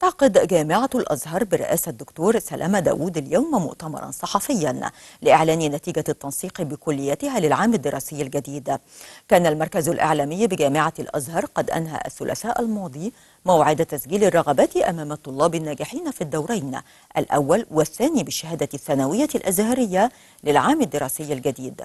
تعقد جامعة الأزهر برئاسة الدكتور سلامة داوود اليوم مؤتمرا صحفيا لإعلان نتيجة التنسيق بكليتها للعام الدراسي الجديد كان المركز الإعلامي بجامعة الأزهر قد أنهى الثلاثاء الماضي موعد تسجيل الرغبات أمام الطلاب الناجحين في الدورين الأول والثاني بالشهادة الثانوية الأزهرية للعام الدراسي الجديد